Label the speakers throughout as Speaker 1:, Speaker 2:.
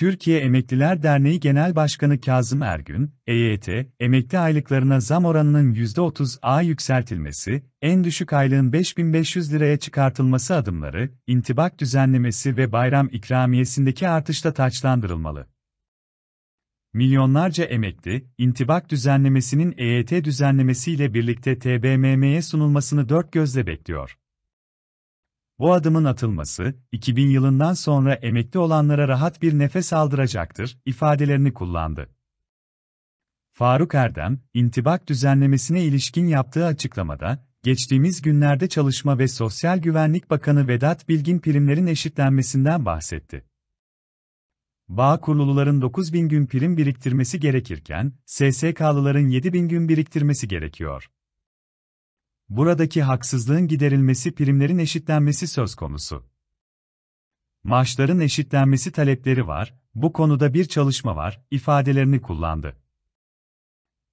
Speaker 1: Türkiye Emekliler Derneği Genel Başkanı Kazım Ergün, EYT, emekli aylıklarına zam oranının %30'a yükseltilmesi, en düşük aylığın 5500 liraya çıkartılması adımları, intibak düzenlemesi ve bayram ikramiyesindeki artışla taçlandırılmalı. Milyonlarca emekli, intibak düzenlemesinin EYT düzenlemesiyle birlikte TBMM'ye sunulmasını dört gözle bekliyor. Bu adımın atılması, 2000 yılından sonra emekli olanlara rahat bir nefes aldıracaktır, ifadelerini kullandı. Faruk Erdem, intibak düzenlemesine ilişkin yaptığı açıklamada, geçtiğimiz günlerde Çalışma ve Sosyal Güvenlik Bakanı Vedat Bilgin primlerin eşitlenmesinden bahsetti. Bağ kuruluların 9000 gün prim biriktirmesi gerekirken, SSK'lıların 7000 gün biriktirmesi gerekiyor buradaki haksızlığın giderilmesi primlerin eşitlenmesi söz konusu. Maaşların eşitlenmesi talepleri var, bu konuda bir çalışma var, ifadelerini kullandı.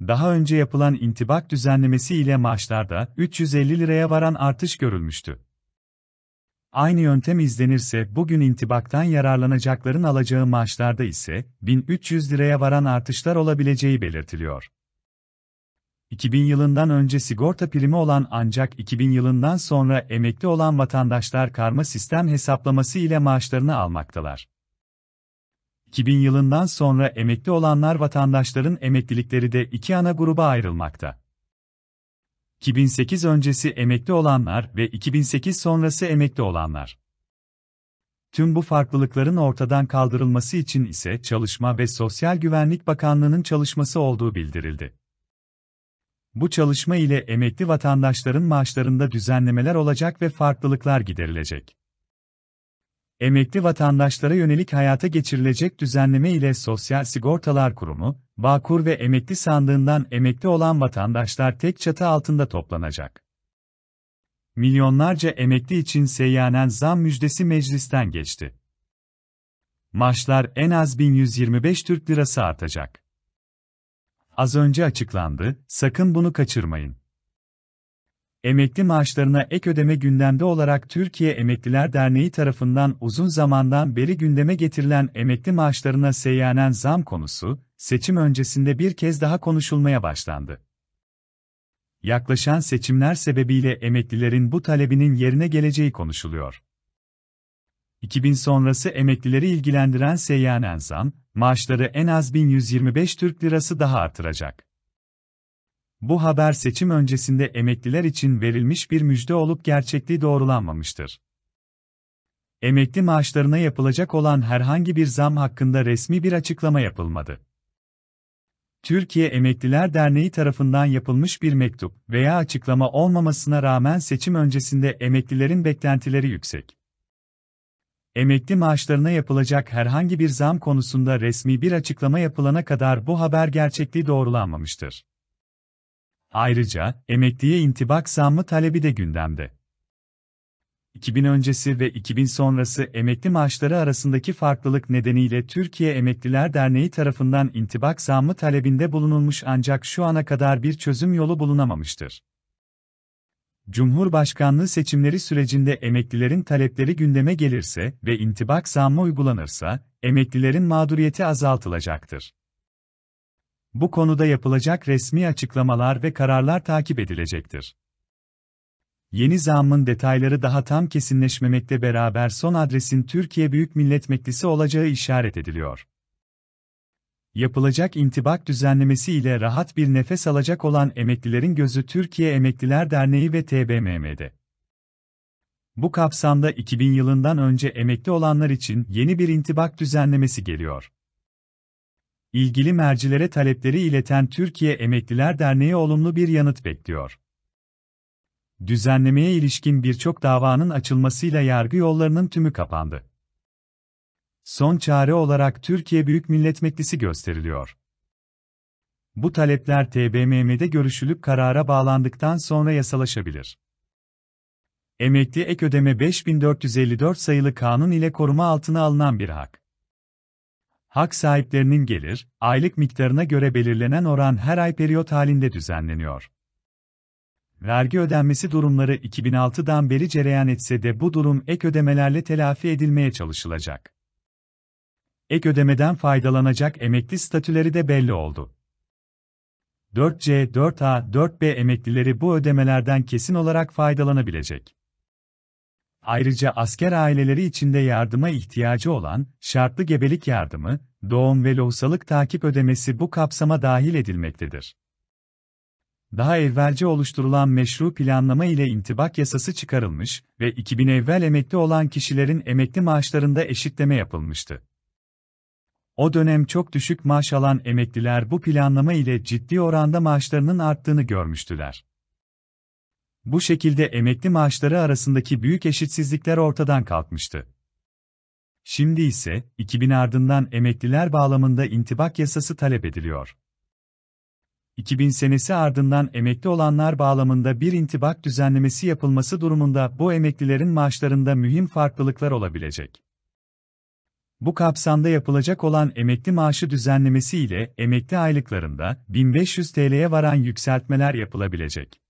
Speaker 1: Daha önce yapılan intibak düzenlemesi ile maaşlarda 350 liraya varan artış görülmüştü. Aynı yöntem izlenirse bugün intibaktan yararlanacakların alacağı maaşlarda ise 1300 liraya varan artışlar olabileceği belirtiliyor. 2000 yılından önce sigorta primi olan ancak 2000 yılından sonra emekli olan vatandaşlar karma sistem hesaplaması ile maaşlarını almaktalar. 2000 yılından sonra emekli olanlar vatandaşların emeklilikleri de iki ana gruba ayrılmakta. 2008 öncesi emekli olanlar ve 2008 sonrası emekli olanlar. Tüm bu farklılıkların ortadan kaldırılması için ise Çalışma ve Sosyal Güvenlik Bakanlığı'nın çalışması olduğu bildirildi. Bu çalışma ile emekli vatandaşların maaşlarında düzenlemeler olacak ve farklılıklar giderilecek. Emekli vatandaşlara yönelik hayata geçirilecek düzenleme ile Sosyal Sigortalar Kurumu, Bağkur ve emekli sandığından emekli olan vatandaşlar tek çatı altında toplanacak. Milyonlarca emekli için seyyanen zam müjdesi meclisten geçti. Maaşlar en az 1125 Türk Lirası artacak az önce açıklandı, sakın bunu kaçırmayın. Emekli maaşlarına ek ödeme gündemde olarak Türkiye Emekliler Derneği tarafından uzun zamandan beri gündeme getirilen emekli maaşlarına seyyanen zam konusu, seçim öncesinde bir kez daha konuşulmaya başlandı. Yaklaşan seçimler sebebiyle emeklilerin bu talebinin yerine geleceği konuşuluyor. 2000 sonrası emeklileri ilgilendiren seyyanen zam, maaşları en az 1125 Türk Lirası daha artıracak. Bu haber seçim öncesinde emekliler için verilmiş bir müjde olup gerçekliği doğrulanmamıştır. Emekli maaşlarına yapılacak olan herhangi bir zam hakkında resmi bir açıklama yapılmadı. Türkiye Emekliler Derneği tarafından yapılmış bir mektup veya açıklama olmamasına rağmen seçim öncesinde emeklilerin beklentileri yüksek. Emekli maaşlarına yapılacak herhangi bir zam konusunda resmi bir açıklama yapılana kadar bu haber gerçekliği doğrulanmamıştır. Ayrıca, emekliye intibak zammı talebi de gündemde. 2000 öncesi ve 2000 sonrası emekli maaşları arasındaki farklılık nedeniyle Türkiye Emekliler Derneği tarafından intibak zammı talebinde bulunulmuş ancak şu ana kadar bir çözüm yolu bulunamamıştır. Cumhurbaşkanlığı seçimleri sürecinde emeklilerin talepleri gündeme gelirse ve intibak zammı uygulanırsa, emeklilerin mağduriyeti azaltılacaktır. Bu konuda yapılacak resmi açıklamalar ve kararlar takip edilecektir. Yeni zammın detayları daha tam kesinleşmemekte beraber son adresin Türkiye Büyük Millet Meclisi olacağı işaret ediliyor yapılacak intibak düzenlemesi ile rahat bir nefes alacak olan emeklilerin gözü Türkiye Emekliler Derneği ve TBMM'de. Bu kapsamda 2000 yılından önce emekli olanlar için yeni bir intibak düzenlemesi geliyor. İlgili mercilere talepleri ileten Türkiye Emekliler Derneği olumlu bir yanıt bekliyor. Düzenlemeye ilişkin birçok davanın açılmasıyla yargı yollarının tümü kapandı son çare olarak Türkiye Büyük Millet Meclisi gösteriliyor. Bu talepler TBMM'de görüşülüp karara bağlandıktan sonra yasalaşabilir. Emekli ek ödeme 5454 sayılı kanun ile koruma altına alınan bir hak. Hak sahiplerinin gelir, aylık miktarına göre belirlenen oran her ay periyot halinde düzenleniyor. Vergi ödenmesi durumları 2006'dan beri cereyan etse de bu durum ek ödemelerle telafi edilmeye çalışılacak. Ek ödemeden faydalanacak emekli statüleri de belli oldu. 4C, 4A, 4B emeklileri bu ödemelerden kesin olarak faydalanabilecek. Ayrıca asker aileleri içinde yardıma ihtiyacı olan şartlı gebelik yardımı, doğum ve lohusalık takip ödemesi bu kapsama dahil edilmektedir. Daha evvelce oluşturulan meşru planlama ile intibak yasası çıkarılmış ve 2000 evvel emekli olan kişilerin emekli maaşlarında eşitleme yapılmıştı. O dönem çok düşük maaş alan emekliler bu planlama ile ciddi oranda maaşlarının arttığını görmüştüler. Bu şekilde emekli maaşları arasındaki büyük eşitsizlikler ortadan kalkmıştı. Şimdi ise 2000 ardından emekliler bağlamında intibak yasası talep ediliyor. 2000 senesi ardından emekli olanlar bağlamında bir intibak düzenlemesi yapılması durumunda bu emeklilerin maaşlarında mühim farklılıklar olabilecek. Bu kapsamda yapılacak olan emekli maaşı düzenlemesi ile emekli aylıklarında 1500 TL'ye varan yükseltmeler yapılabilecek.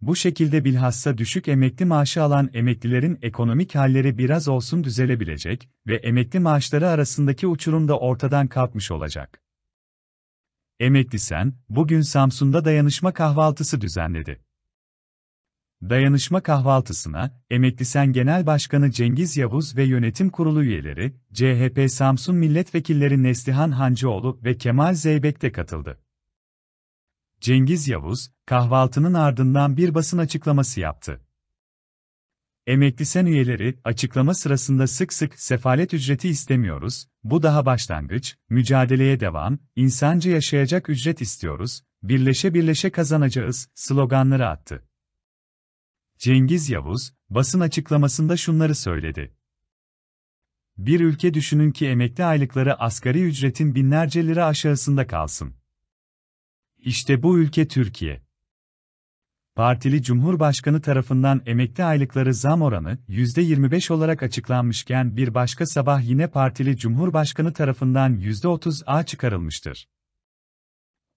Speaker 1: Bu şekilde bilhassa düşük emekli maaşı alan emeklilerin ekonomik halleri biraz olsun düzelebilecek ve emekli maaşları arasındaki uçurum da ortadan kalkmış olacak. Emekli Sen, bugün Samsun'da dayanışma kahvaltısı düzenledi. Dayanışma kahvaltısına, Emeklisen Genel Başkanı Cengiz Yavuz ve Yönetim Kurulu üyeleri, CHP Samsun Milletvekilleri Neslihan Hancıoğlu ve Kemal Zeybek de katıldı. Cengiz Yavuz, kahvaltının ardından bir basın açıklaması yaptı. Emeklisen üyeleri, açıklama sırasında sık sık sefalet ücreti istemiyoruz, bu daha başlangıç, mücadeleye devam, insancı yaşayacak ücret istiyoruz, birleşe birleşe kazanacağız, sloganları attı. Cengiz Yavuz, basın açıklamasında şunları söyledi. Bir ülke düşünün ki emekli aylıkları asgari ücretin binlerce lira aşağısında kalsın. İşte bu ülke Türkiye. Partili Cumhurbaşkanı tarafından emekli aylıkları zam oranı %25 olarak açıklanmışken bir başka sabah yine partili Cumhurbaşkanı tarafından %30'a çıkarılmıştır.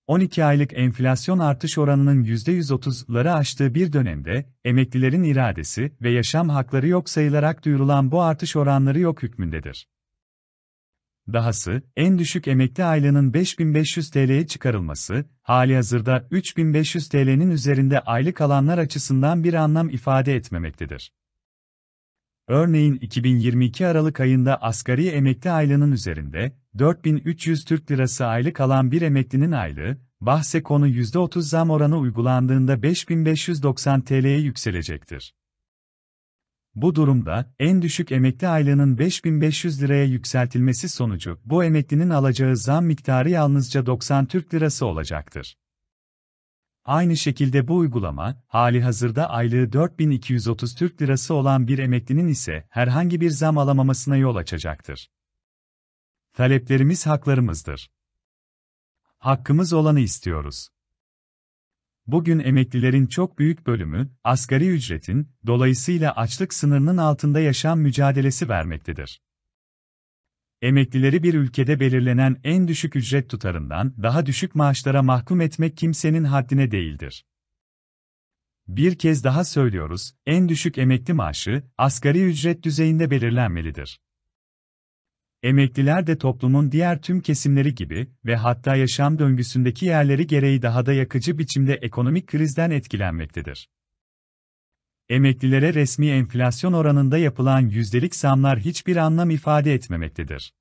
Speaker 1: 12 aylık enflasyon artış oranının %130'ları aştığı bir dönemde, emeklilerin iradesi ve yaşam hakları yok sayılarak duyurulan bu artış oranları yok hükmündedir. Dahası, en düşük emekli aylığının 5500 TL'ye çıkarılması, hali hazırda 3500 TL'nin üzerinde aylık alanlar açısından bir anlam ifade etmemektedir. Örneğin 2022 Aralık ayında asgari emekli aylığının üzerinde 4300 Türk Lirası aylık alan bir emeklinin aylığı, bahse konu %30 zam oranı uygulandığında 5590 TL'ye yükselecektir. Bu durumda, en düşük emekli aylığının 5500 liraya yükseltilmesi sonucu, bu emeklinin alacağı zam miktarı yalnızca 90 Türk Lirası olacaktır. Aynı şekilde bu uygulama, hali hazırda aylığı 4230 Türk Lirası olan bir emeklinin ise herhangi bir zam alamamasına yol açacaktır. Taleplerimiz haklarımızdır. Hakkımız olanı istiyoruz. Bugün emeklilerin çok büyük bölümü, asgari ücretin, dolayısıyla açlık sınırının altında yaşam mücadelesi vermektedir. Emeklileri bir ülkede belirlenen en düşük ücret tutarından daha düşük maaşlara mahkum etmek kimsenin haddine değildir. Bir kez daha söylüyoruz, en düşük emekli maaşı, asgari ücret düzeyinde belirlenmelidir. Emekliler de toplumun diğer tüm kesimleri gibi ve hatta yaşam döngüsündeki yerleri gereği daha da yakıcı biçimde ekonomik krizden etkilenmektedir. Emeklilere resmi enflasyon oranında yapılan yüzdelik zamlar hiçbir anlam ifade etmemektedir.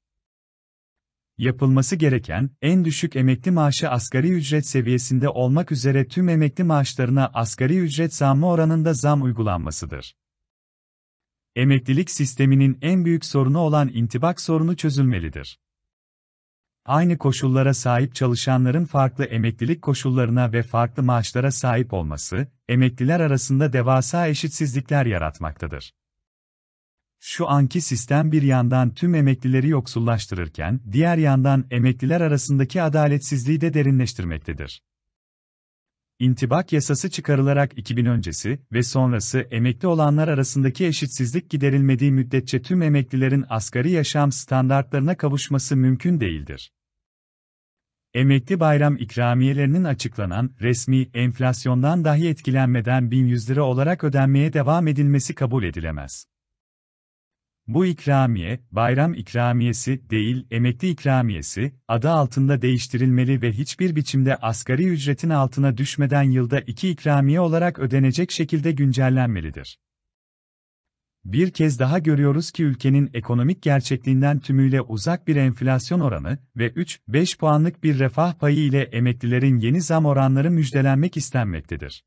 Speaker 1: Yapılması gereken en düşük emekli maaşı asgari ücret seviyesinde olmak üzere tüm emekli maaşlarına asgari ücret zammı oranında zam uygulanmasıdır emeklilik sisteminin en büyük sorunu olan intibak sorunu çözülmelidir. Aynı koşullara sahip çalışanların farklı emeklilik koşullarına ve farklı maaşlara sahip olması, emekliler arasında devasa eşitsizlikler yaratmaktadır. Şu anki sistem bir yandan tüm emeklileri yoksullaştırırken, diğer yandan emekliler arasındaki adaletsizliği de derinleştirmektedir. İntibak yasası çıkarılarak 2000 öncesi ve sonrası emekli olanlar arasındaki eşitsizlik giderilmediği müddetçe tüm emeklilerin asgari yaşam standartlarına kavuşması mümkün değildir. Emekli bayram ikramiyelerinin açıklanan resmi enflasyondan dahi etkilenmeden 1100 lira olarak ödenmeye devam edilmesi kabul edilemez. Bu ikramiye, bayram ikramiyesi değil emekli ikramiyesi, adı altında değiştirilmeli ve hiçbir biçimde asgari ücretin altına düşmeden yılda iki ikramiye olarak ödenecek şekilde güncellenmelidir. Bir kez daha görüyoruz ki ülkenin ekonomik gerçekliğinden tümüyle uzak bir enflasyon oranı ve 3-5 puanlık bir refah payı ile emeklilerin yeni zam oranları müjdelenmek istenmektedir.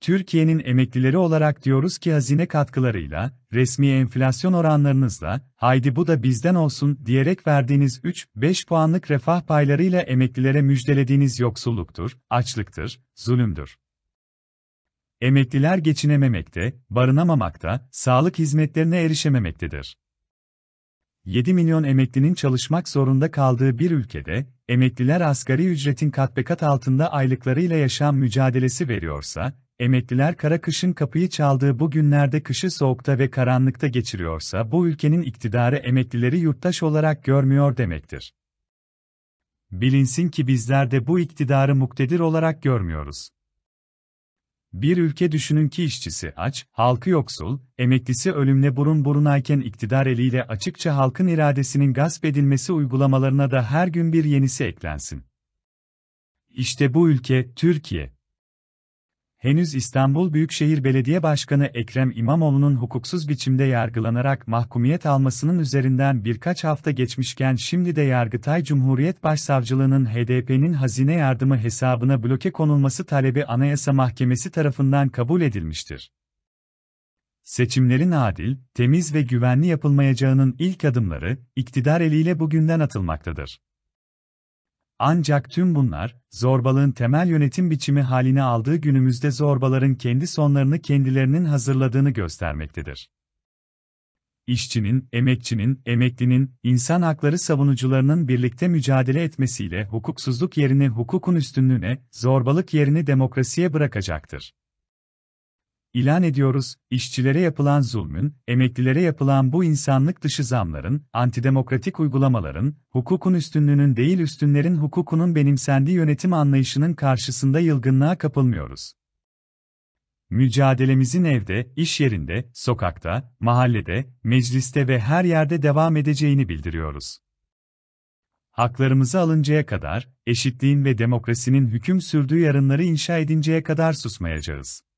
Speaker 1: Türkiye'nin emeklileri olarak diyoruz ki hazine katkılarıyla, resmi enflasyon oranlarınızla, haydi bu da bizden olsun diyerek verdiğiniz 3-5 puanlık refah paylarıyla emeklilere müjdelediğiniz yoksulluktur, açlıktır, zulümdür. Emekliler geçinememekte, barınamamakta, sağlık hizmetlerine erişememektedir. 7 milyon emeklinin çalışmak zorunda kaldığı bir ülkede, emekliler asgari ücretin kat be kat altında aylıklarıyla yaşam mücadelesi veriyorsa, Emekliler kara kışın kapıyı çaldığı bu günlerde kışı soğukta ve karanlıkta geçiriyorsa bu ülkenin iktidarı emeklileri yurttaş olarak görmüyor demektir. Bilinsin ki bizler de bu iktidarı muktedir olarak görmüyoruz. Bir ülke düşünün ki işçisi aç, halkı yoksul, emeklisi ölümle burun burunayken iktidar eliyle açıkça halkın iradesinin gasp edilmesi uygulamalarına da her gün bir yenisi eklensin. İşte bu ülke, Türkiye henüz İstanbul Büyükşehir Belediye Başkanı Ekrem İmamoğlu'nun hukuksuz biçimde yargılanarak mahkumiyet almasının üzerinden birkaç hafta geçmişken şimdi de Yargıtay Cumhuriyet Başsavcılığının HDP'nin hazine yardımı hesabına bloke konulması talebi Anayasa Mahkemesi tarafından kabul edilmiştir. Seçimlerin adil, temiz ve güvenli yapılmayacağının ilk adımları, iktidar eliyle bugünden atılmaktadır. Ancak tüm bunlar, zorbalığın temel yönetim biçimi halini aldığı günümüzde zorbaların kendi sonlarını kendilerinin hazırladığını göstermektedir. İşçinin, emekçinin, emeklinin, insan hakları savunucularının birlikte mücadele etmesiyle hukuksuzluk yerini hukukun üstünlüğüne, zorbalık yerini demokrasiye bırakacaktır. İlan ediyoruz, işçilere yapılan zulmün, emeklilere yapılan bu insanlık dışı zamların, antidemokratik uygulamaların, hukukun üstünlüğünün değil üstünlerin hukukunun benimsendiği yönetim anlayışının karşısında yılgınlığa kapılmıyoruz. Mücadelemizin evde, iş yerinde, sokakta, mahallede, mecliste ve her yerde devam edeceğini bildiriyoruz. Haklarımızı alıncaya kadar, eşitliğin ve demokrasinin hüküm sürdüğü yarınları inşa edinceye kadar susmayacağız.